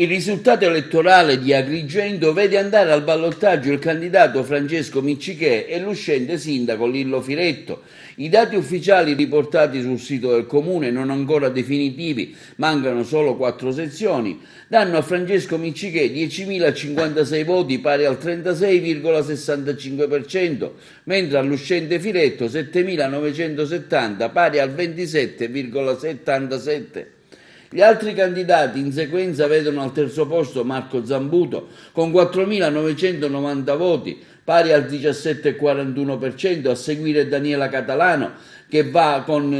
Il risultato elettorale di Agrigento vede andare al ballottaggio il candidato Francesco Miccichè e l'uscente sindaco Lillo Firetto. I dati ufficiali riportati sul sito del comune, non ancora definitivi, mancano solo quattro sezioni, danno a Francesco Miccichè 10.056 voti pari al 36,65%, mentre all'uscente Firetto 7.970 pari al 27,77%. Gli altri candidati in sequenza vedono al terzo posto Marco Zambuto con 4.990 voti, pari al 17,41%, a seguire Daniela Catalano che va con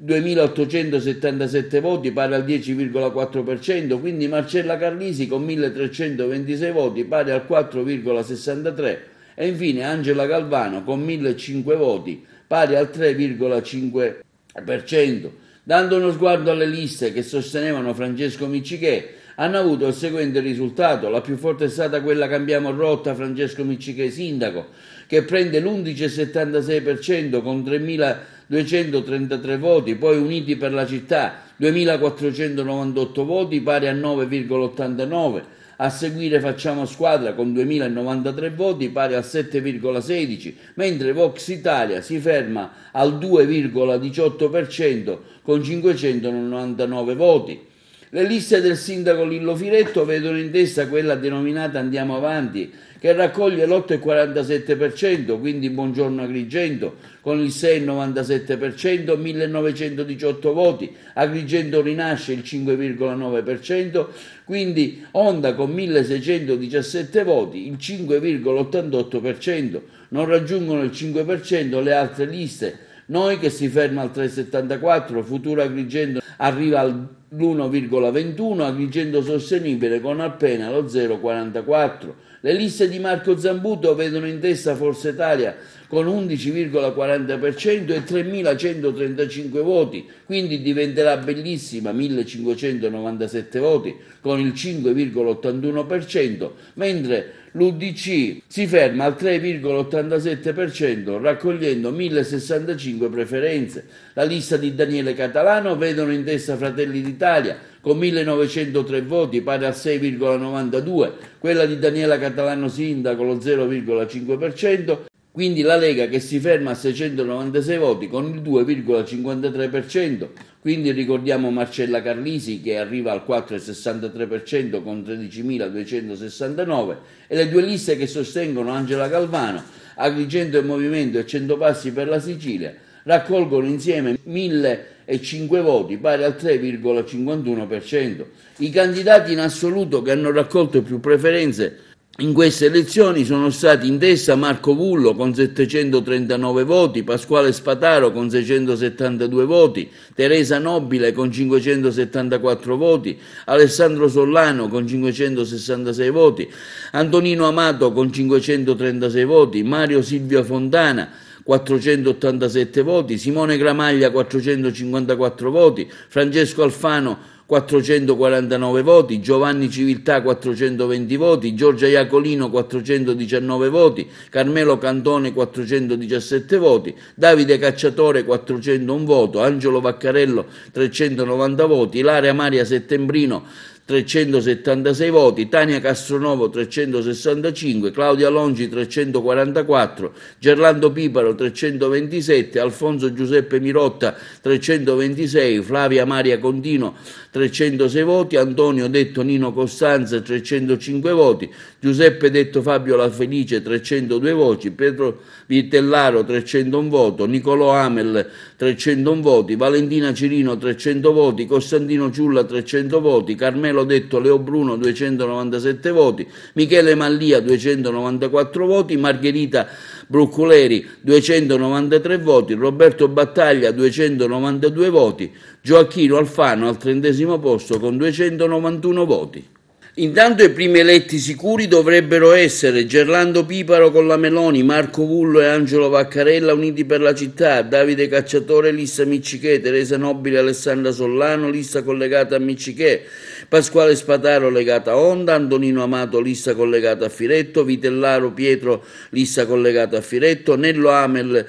2.877 voti, pari al 10,4%, quindi Marcella Carlisi con 1.326 voti, pari al 4,63% e infine Angela Galvano con 1.005 voti, pari al 3,5% dando uno sguardo alle liste che sostenevano Francesco Miccichè, hanno avuto il seguente risultato. La più forte è stata quella Cambiamo Rotta, Francesco Miccichè sindaco, che prende l'11,76% con 3.233 voti, poi Uniti per la città 2.498 voti pari a 9,89 a seguire facciamo squadra con 2093 voti pari al 7,16, mentre Vox Italia si ferma al 2,18% con 599 voti. Le liste del sindaco Lillo Firetto vedono in testa quella denominata Andiamo Avanti, che raccoglie l'8,47%, quindi Buongiorno Agrigento, con il 6,97%, 1918 voti, Agrigento rinasce il 5,9%, quindi Onda con 1617 voti, il 5,88%, non raggiungono il 5% le altre liste noi che si ferma al 3,74, futuro Agrigento arriva all'1,21, Agrigento sostenibile con appena lo 0,44. Le liste di Marco Zambuto vedono in testa Forza Italia con 11,40% e 3.135 voti, quindi diventerà bellissima 1.597 voti con il 5,81%, mentre l'UDC si ferma al 3,87% raccogliendo 1.065 preferenze. La lista di Daniele Catalano vedono in testa Fratelli d'Italia con 1903 voti, pari al 6,92, quella di Daniela Catalano Sindaco lo 0,5%, quindi la Lega che si ferma a 696 voti con il 2,53%, quindi ricordiamo Marcella Carlisi che arriva al 4,63% con 13.269 e le due liste che sostengono Angela Calvano, Agrigento e Movimento e 100 Passi per la Sicilia raccolgono insieme 1.000 voti e 5 voti, pari al 3,51%. I candidati in assoluto che hanno raccolto più preferenze in queste elezioni sono stati in testa Marco Vullo con 739 voti, Pasquale Spataro con 672 voti, Teresa Nobile con 574 voti, Alessandro Sollano con 566 voti, Antonino Amato con 536 voti, Mario Silvia Fontana 487 voti, Simone Gramaglia 454 voti, Francesco Alfano 449 voti, Giovanni Civiltà 420 voti, Giorgia Iacolino 419 voti, Carmelo Cantone 417 voti, Davide Cacciatore 401 voto, Angelo Vaccarello 390 voti, Ilaria Maria Settembrino 376 voti, Tania Castronovo 365, Claudia Longi 344, Gerlando Piparo 327, Alfonso Giuseppe Mirotta 326, Flavia Maria Contino 306 voti, Antonio detto Nino Costanza 305 voti, Giuseppe detto Fabio La Felice 302 voti, Pietro Vittellaro 301 voto, Nicolò Amel 301 voti, Valentina Cirino 300 voti, Costantino Ciulla 300 voti, Carmelo l'ho detto, Leo Bruno 297 voti, Michele Mallia 294 voti, Margherita Broccoleri 293 voti, Roberto Battaglia 292 voti, Gioacchino Alfano al trentesimo posto con 291 voti. Intanto i primi eletti sicuri dovrebbero essere Gerlando Piparo con la Meloni, Marco Vullo e Angelo Vaccarella uniti per la città, Davide Cacciatore, Lissa Miccichè, Teresa Nobile, Alessandra Sollano, Lissa collegata a Miccichè, Pasquale Spataro legata a Onda, Antonino Amato, Lissa collegata a Firetto, Vitellaro Pietro, Lissa collegata a Firetto, Nello Amel,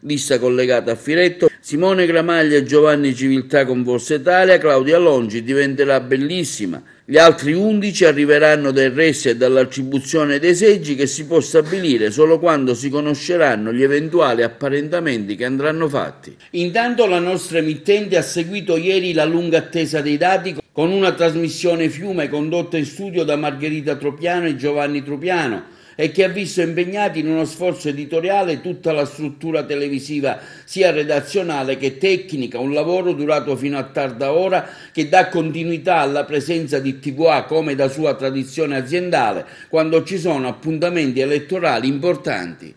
lista collegata a Firetto, Simone Gramaglia e Giovanni Civiltà con Forza Italia, Claudia Longi diventerà bellissima. Gli altri 11 arriveranno dai resti e dall'attribuzione dei seggi che si può stabilire solo quando si conosceranno gli eventuali apparentamenti che andranno fatti. Intanto la nostra emittente ha seguito ieri la lunga attesa dei dati con una trasmissione fiume condotta in studio da Margherita Tropiano e Giovanni Tropiano e che ha visto impegnati in uno sforzo editoriale tutta la struttura televisiva, sia redazionale che tecnica, un lavoro durato fino a tarda ora che dà continuità alla presenza di TVA come da sua tradizione aziendale quando ci sono appuntamenti elettorali importanti.